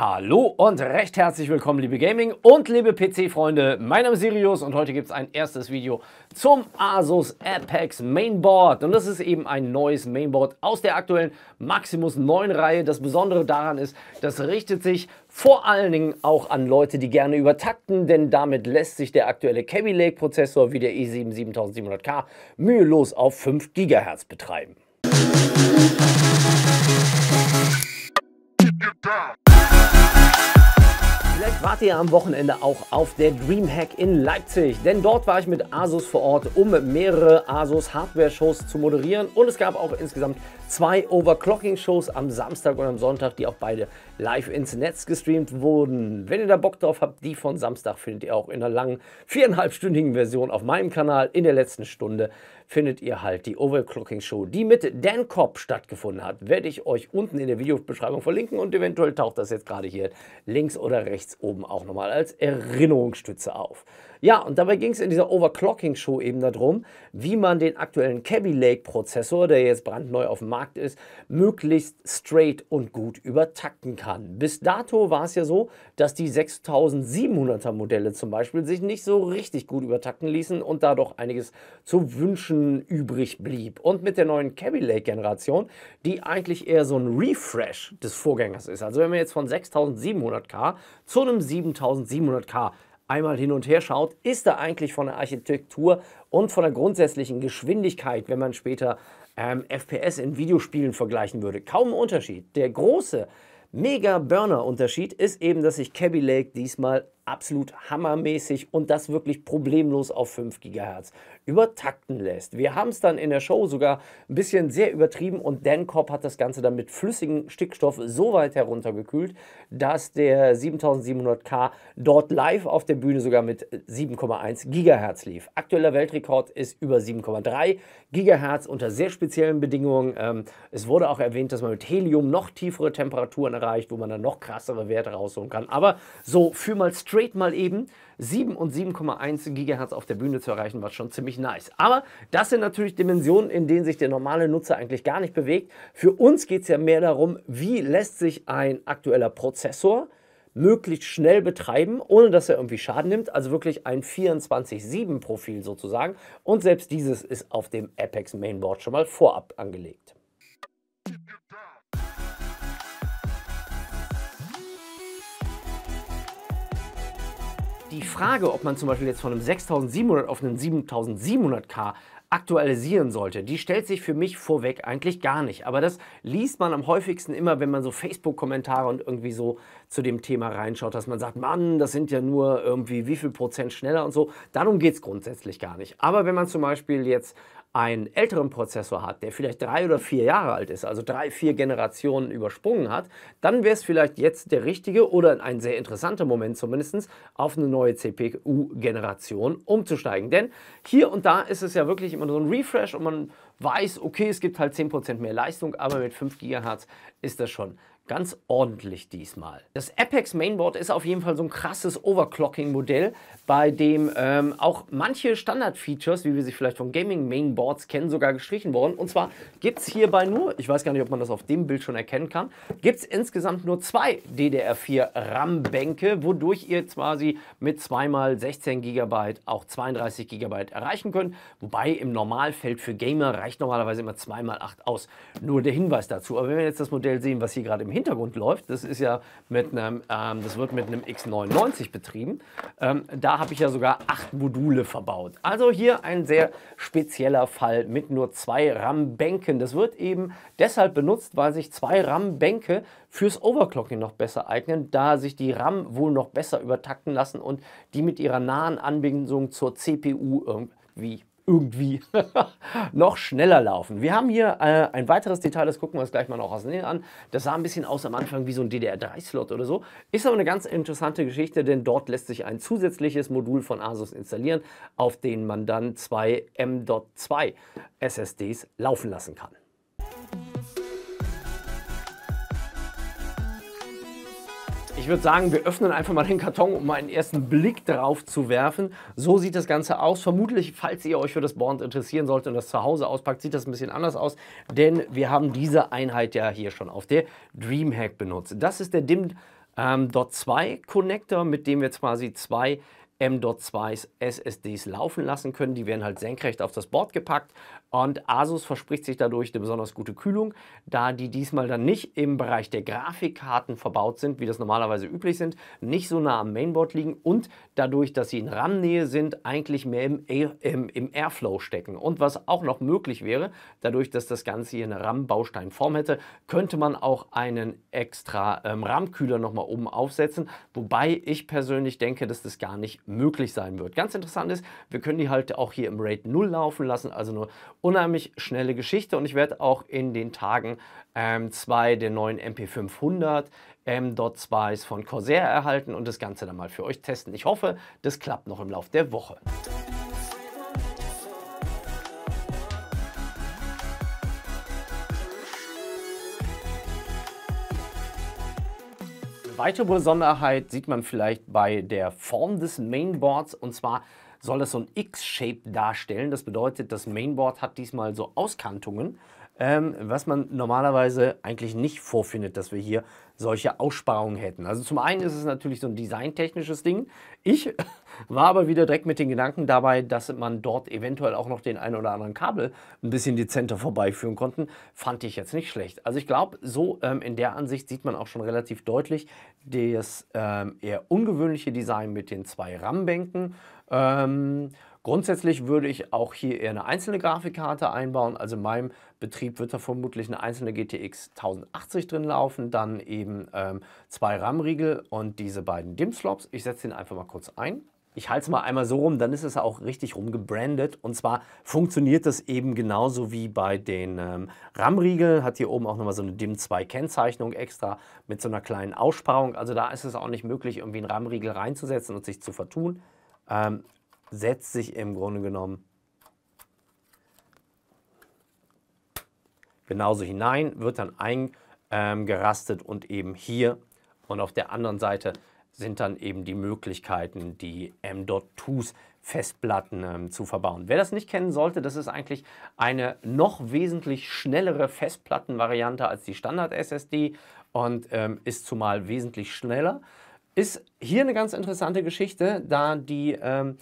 Hallo und recht herzlich willkommen, liebe Gaming- und liebe PC-Freunde. Mein Name ist Sirius und heute gibt es ein erstes Video zum Asus Apex Mainboard. Und das ist eben ein neues Mainboard aus der aktuellen Maximus 9-Reihe. Das Besondere daran ist, das richtet sich vor allen Dingen auch an Leute, die gerne übertakten, denn damit lässt sich der aktuelle Kaby Lake-Prozessor wie der e i7 7700K mühelos auf 5 GHz betreiben. Get down. Vielleicht wart ihr am Wochenende auch auf der Dreamhack in Leipzig, denn dort war ich mit Asus vor Ort, um mehrere Asus Hardware-Shows zu moderieren und es gab auch insgesamt zwei Overclocking-Shows am Samstag und am Sonntag, die auch beide live ins Netz gestreamt wurden. Wenn ihr da Bock drauf habt, die von Samstag findet ihr auch in einer langen, viereinhalbstündigen Version auf meinem Kanal. In der letzten Stunde findet ihr halt die Overclocking Show, die mit Dan Kopp stattgefunden hat. Werde ich euch unten in der Videobeschreibung verlinken und eventuell taucht das jetzt gerade hier links oder rechts oben auch nochmal als Erinnerungsstütze auf. Ja, und dabei ging es in dieser Overclocking-Show eben darum, wie man den aktuellen Kaby Lake-Prozessor, der jetzt brandneu auf dem Markt ist, möglichst straight und gut übertakten kann. Bis dato war es ja so, dass die 6700er Modelle zum Beispiel sich nicht so richtig gut übertakten ließen und da doch einiges zu wünschen übrig blieb. Und mit der neuen Kaby Lake-Generation, die eigentlich eher so ein Refresh des Vorgängers ist, also wenn man jetzt von 6700K zu einem 7700K einmal hin und her schaut, ist da eigentlich von der Architektur und von der grundsätzlichen Geschwindigkeit, wenn man später ähm, FPS in Videospielen vergleichen würde, kaum Unterschied. Der große Mega-Burner-Unterschied ist eben, dass sich Cabby Lake diesmal absolut hammermäßig und das wirklich problemlos auf 5 GHz übertakten lässt. Wir haben es dann in der Show sogar ein bisschen sehr übertrieben und Dan Cobb hat das Ganze dann mit flüssigem Stickstoff so weit heruntergekühlt, dass der 7700K dort live auf der Bühne sogar mit 7,1 GHz lief. Aktueller Weltrekord ist über 7,3 GHz unter sehr speziellen Bedingungen. Ähm, es wurde auch erwähnt, dass man mit Helium noch tiefere Temperaturen erreicht, wo man dann noch krassere Werte rausholen kann. Aber so für mal Stream straight mal eben 7 und 7,1 Gigahertz auf der Bühne zu erreichen, was schon ziemlich nice. Aber das sind natürlich Dimensionen, in denen sich der normale Nutzer eigentlich gar nicht bewegt. Für uns geht es ja mehr darum, wie lässt sich ein aktueller Prozessor möglichst schnell betreiben, ohne dass er irgendwie Schaden nimmt. Also wirklich ein 24-7-Profil sozusagen. Und selbst dieses ist auf dem Apex Mainboard schon mal vorab angelegt. Die Frage, ob man zum Beispiel jetzt von einem 6700 auf einen 7700K aktualisieren sollte, die stellt sich für mich vorweg eigentlich gar nicht. Aber das liest man am häufigsten immer, wenn man so Facebook-Kommentare und irgendwie so zu dem Thema reinschaut, dass man sagt, Mann, das sind ja nur irgendwie wie viel Prozent schneller und so. Darum geht es grundsätzlich gar nicht. Aber wenn man zum Beispiel jetzt einen älteren Prozessor hat, der vielleicht drei oder vier Jahre alt ist, also drei, vier Generationen übersprungen hat, dann wäre es vielleicht jetzt der richtige oder ein sehr interessanter Moment zumindest, auf eine neue CPU-Generation umzusteigen. Denn hier und da ist es ja wirklich immer so ein Refresh und man weiß, okay, es gibt halt 10% mehr Leistung, aber mit 5 GHz ist das schon Ganz ordentlich diesmal. Das Apex Mainboard ist auf jeden Fall so ein krasses Overclocking-Modell, bei dem ähm, auch manche Standard-Features, wie wir sie vielleicht von Gaming-Mainboards kennen, sogar gestrichen wurden. Und zwar gibt es hierbei nur, ich weiß gar nicht, ob man das auf dem Bild schon erkennen kann, gibt es insgesamt nur zwei DDR4 RAM-Bänke, wodurch ihr quasi mit zweimal 16 GB auch 32 GB erreichen könnt. Wobei im Normalfeld für Gamer reicht normalerweise immer zweimal 8 aus. Nur der Hinweis dazu. Aber wenn wir jetzt das Modell sehen, was hier gerade im im Hintergrund läuft, das ist ja mit einem, ähm, das wird mit einem X99 betrieben. Ähm, da habe ich ja sogar acht Module verbaut. Also hier ein sehr spezieller Fall mit nur zwei RAM-Bänken. Das wird eben deshalb benutzt, weil sich zwei RAM-Bänke fürs Overclocking noch besser eignen, da sich die RAM wohl noch besser übertakten lassen und die mit ihrer nahen Anbindung zur CPU irgendwie irgendwie noch schneller laufen. Wir haben hier äh, ein weiteres Detail, das gucken wir uns gleich mal noch aus Nähe an. Das sah ein bisschen aus am Anfang wie so ein DDR3-Slot oder so. Ist aber eine ganz interessante Geschichte, denn dort lässt sich ein zusätzliches Modul von Asus installieren, auf den man dann zwei M.2 SSDs laufen lassen kann. Ich würde sagen, wir öffnen einfach mal den Karton, um einen ersten Blick drauf zu werfen. So sieht das Ganze aus. Vermutlich, falls ihr euch für das Bond interessieren solltet und das zu Hause auspackt, sieht das ein bisschen anders aus, denn wir haben diese Einheit ja hier schon auf der Dreamhack benutzt. Das ist der DIMM ähm, Dot 2 Connector, mit dem wir quasi zwei m2 SSDs laufen lassen können. Die werden halt senkrecht auf das Board gepackt und Asus verspricht sich dadurch eine besonders gute Kühlung, da die diesmal dann nicht im Bereich der Grafikkarten verbaut sind, wie das normalerweise üblich sind, nicht so nah am Mainboard liegen und dadurch, dass sie in RAM-Nähe sind, eigentlich mehr im, Air, im, im Airflow stecken. Und was auch noch möglich wäre, dadurch, dass das Ganze hier eine RAM-Bausteinform hätte, könnte man auch einen extra ähm, RAM-Kühler nochmal oben aufsetzen, wobei ich persönlich denke, dass das gar nicht möglich sein wird. Ganz interessant ist, wir können die halt auch hier im RAID 0 laufen lassen, also nur unheimlich schnelle Geschichte und ich werde auch in den Tagen ähm, zwei der neuen MP500 M.2 Dot von Corsair erhalten und das Ganze dann mal für euch testen. Ich hoffe, das klappt noch im Laufe der Woche. Eine weitere Besonderheit sieht man vielleicht bei der Form des Mainboards und zwar soll das so ein X-Shape darstellen. Das bedeutet, das Mainboard hat diesmal so Auskantungen ähm, was man normalerweise eigentlich nicht vorfindet, dass wir hier solche Aussparungen hätten. Also zum einen ist es natürlich so ein designtechnisches Ding. Ich war aber wieder direkt mit den Gedanken dabei, dass man dort eventuell auch noch den einen oder anderen Kabel ein bisschen dezenter vorbeiführen konnte. fand ich jetzt nicht schlecht. Also ich glaube, so ähm, in der Ansicht sieht man auch schon relativ deutlich das ähm, eher ungewöhnliche Design mit den zwei RAM-Bänken. Ähm, Grundsätzlich würde ich auch hier eher eine einzelne Grafikkarte einbauen. Also in meinem Betrieb wird da vermutlich eine einzelne GTX 1080 drin laufen, dann eben ähm, zwei RAM-Riegel und diese beiden dimm slops Ich setze den einfach mal kurz ein. Ich halte es mal einmal so rum, dann ist es auch richtig rumgebrandet. Und zwar funktioniert das eben genauso wie bei den ähm, RAM-Riegeln. Hat hier oben auch nochmal so eine DIMM-2-Kennzeichnung extra mit so einer kleinen Aussparung. Also da ist es auch nicht möglich, irgendwie einen RAM-Riegel reinzusetzen und sich zu vertun. Ähm, setzt sich im Grunde genommen genauso hinein, wird dann eingerastet und eben hier und auf der anderen Seite sind dann eben die Möglichkeiten, die M.2s Festplatten ähm, zu verbauen. Wer das nicht kennen sollte, das ist eigentlich eine noch wesentlich schnellere Festplattenvariante als die Standard-SSD und ähm, ist zumal wesentlich schneller. Ist hier eine ganz interessante Geschichte, da die ähm,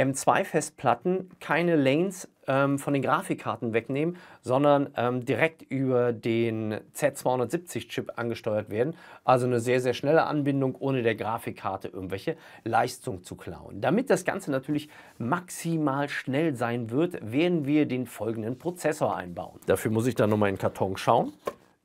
M2-Festplatten ähm, keine Lanes ähm, von den Grafikkarten wegnehmen, sondern ähm, direkt über den Z270-Chip angesteuert werden. Also eine sehr, sehr schnelle Anbindung, ohne der Grafikkarte irgendwelche Leistung zu klauen. Damit das Ganze natürlich maximal schnell sein wird, werden wir den folgenden Prozessor einbauen. Dafür muss ich dann nochmal in den Karton schauen.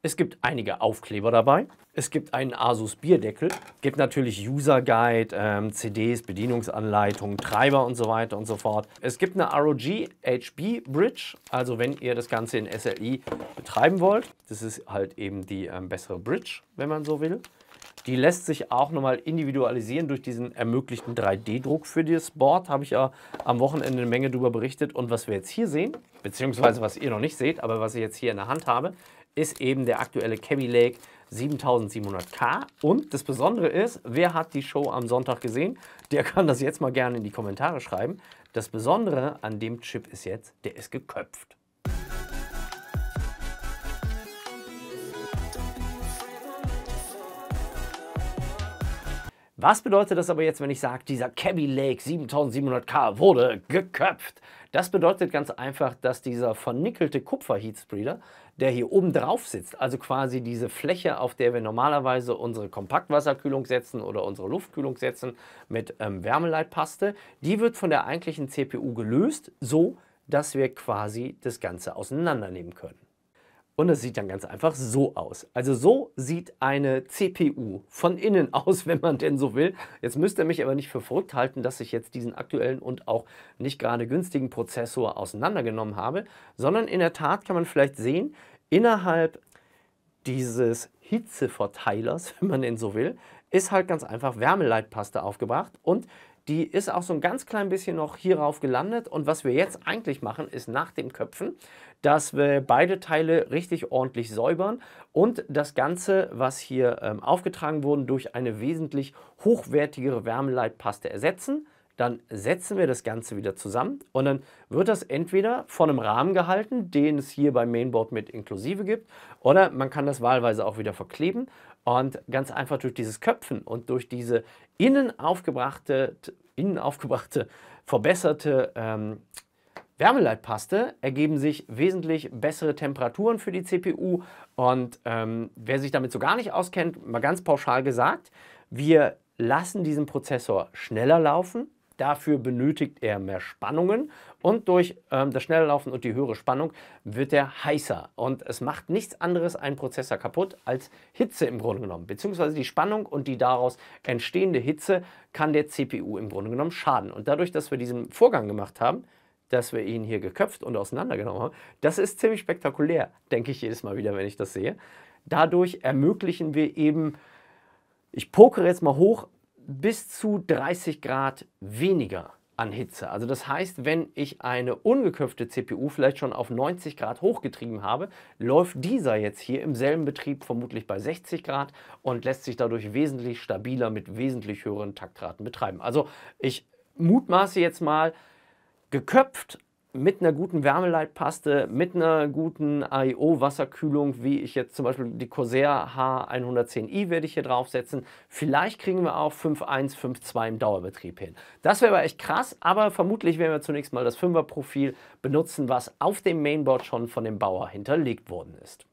Es gibt einige Aufkleber dabei. Es gibt einen Asus Bierdeckel. Es gibt natürlich User Guide, ähm, CDs, Bedienungsanleitungen, Treiber und so weiter und so fort. Es gibt eine ROG HB Bridge, also wenn ihr das Ganze in SLI betreiben wollt. Das ist halt eben die ähm, bessere Bridge, wenn man so will. Die lässt sich auch nochmal individualisieren durch diesen ermöglichten 3D-Druck für das Board. Habe ich ja am Wochenende eine Menge darüber berichtet. Und was wir jetzt hier sehen, beziehungsweise was ihr noch nicht seht, aber was ich jetzt hier in der Hand habe, ist eben der aktuelle Cabby Lake 7700K. Und das Besondere ist, wer hat die Show am Sonntag gesehen, der kann das jetzt mal gerne in die Kommentare schreiben. Das Besondere an dem Chip ist jetzt, der ist geköpft. Was bedeutet das aber jetzt, wenn ich sage, dieser Cabby Lake 7700K wurde geköpft? Das bedeutet ganz einfach, dass dieser vernickelte Kupfer-Heatspreader der hier oben drauf sitzt, also quasi diese Fläche, auf der wir normalerweise unsere Kompaktwasserkühlung setzen oder unsere Luftkühlung setzen mit ähm, Wärmeleitpaste, die wird von der eigentlichen CPU gelöst, so dass wir quasi das Ganze auseinandernehmen können. Und es sieht dann ganz einfach so aus. Also so sieht eine CPU von innen aus, wenn man denn so will. Jetzt müsst ihr mich aber nicht für verrückt halten, dass ich jetzt diesen aktuellen und auch nicht gerade günstigen Prozessor auseinandergenommen habe, sondern in der Tat kann man vielleicht sehen, innerhalb dieses Hitzeverteilers, wenn man denn so will, ist halt ganz einfach Wärmeleitpaste aufgebracht und die ist auch so ein ganz klein bisschen noch hierauf gelandet. Und was wir jetzt eigentlich machen, ist nach dem Köpfen, dass wir beide Teile richtig ordentlich säubern und das Ganze, was hier ähm, aufgetragen wurde, durch eine wesentlich hochwertigere Wärmeleitpaste ersetzen dann setzen wir das Ganze wieder zusammen und dann wird das entweder von einem Rahmen gehalten, den es hier beim Mainboard mit inklusive gibt, oder man kann das wahlweise auch wieder verkleben und ganz einfach durch dieses Köpfen und durch diese innen aufgebrachte, innen aufgebrachte verbesserte ähm, Wärmeleitpaste ergeben sich wesentlich bessere Temperaturen für die CPU und ähm, wer sich damit so gar nicht auskennt, mal ganz pauschal gesagt, wir lassen diesen Prozessor schneller laufen, Dafür benötigt er mehr Spannungen und durch ähm, das schnelle Laufen und die höhere Spannung wird er heißer. Und es macht nichts anderes einen Prozessor kaputt als Hitze im Grunde genommen. Beziehungsweise die Spannung und die daraus entstehende Hitze kann der CPU im Grunde genommen schaden. Und dadurch, dass wir diesen Vorgang gemacht haben, dass wir ihn hier geköpft und auseinandergenommen haben, das ist ziemlich spektakulär, denke ich jedes Mal wieder, wenn ich das sehe. Dadurch ermöglichen wir eben, ich pokere jetzt mal hoch, bis zu 30 Grad weniger an Hitze. Also das heißt, wenn ich eine ungeköpfte CPU vielleicht schon auf 90 Grad hochgetrieben habe, läuft dieser jetzt hier im selben Betrieb vermutlich bei 60 Grad und lässt sich dadurch wesentlich stabiler mit wesentlich höheren Taktraten betreiben. Also ich mutmaße jetzt mal, geköpft mit einer guten Wärmeleitpaste, mit einer guten AIO-Wasserkühlung, wie ich jetzt zum Beispiel die Corsair H110i werde ich hier draufsetzen. Vielleicht kriegen wir auch 5.1, 5.2 im Dauerbetrieb hin. Das wäre aber echt krass, aber vermutlich werden wir zunächst mal das 5er-Profil benutzen, was auf dem Mainboard schon von dem Bauer hinterlegt worden ist.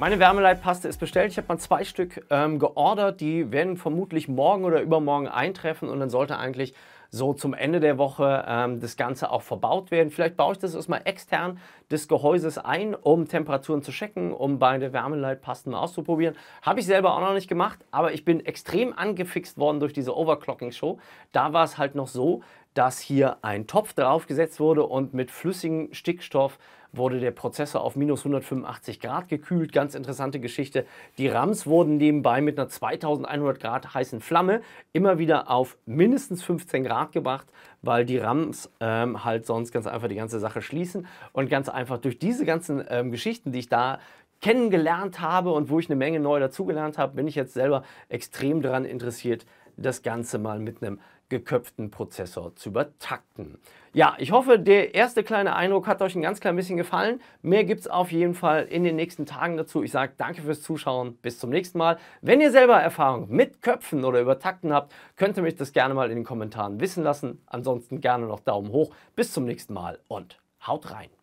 Meine Wärmeleitpaste ist bestellt. Ich habe mal zwei Stück ähm, geordert. Die werden vermutlich morgen oder übermorgen eintreffen und dann sollte eigentlich so zum Ende der Woche ähm, das Ganze auch verbaut werden. Vielleicht baue ich das erstmal extern des Gehäuses ein, um Temperaturen zu checken, um beide Wärmeleitpasten mal auszuprobieren. Habe ich selber auch noch nicht gemacht, aber ich bin extrem angefixt worden durch diese Overclocking-Show. Da war es halt noch so, dass hier ein Topf draufgesetzt wurde und mit flüssigem Stickstoff wurde der Prozessor auf minus 185 Grad gekühlt. Ganz interessante Geschichte. Die RAMs wurden nebenbei mit einer 2100 Grad heißen Flamme immer wieder auf mindestens 15 Grad gebracht, weil die RAMs ähm, halt sonst ganz einfach die ganze Sache schließen. Und ganz einfach durch diese ganzen ähm, Geschichten, die ich da kennengelernt habe und wo ich eine Menge neu dazugelernt habe, bin ich jetzt selber extrem daran interessiert, das Ganze mal mit einem geköpften Prozessor zu übertakten. Ja, ich hoffe, der erste kleine Eindruck hat euch ein ganz klein bisschen gefallen. Mehr gibt es auf jeden Fall in den nächsten Tagen dazu. Ich sage danke fürs Zuschauen, bis zum nächsten Mal. Wenn ihr selber Erfahrung mit Köpfen oder Übertakten habt, könnt ihr mich das gerne mal in den Kommentaren wissen lassen. Ansonsten gerne noch Daumen hoch. Bis zum nächsten Mal und haut rein.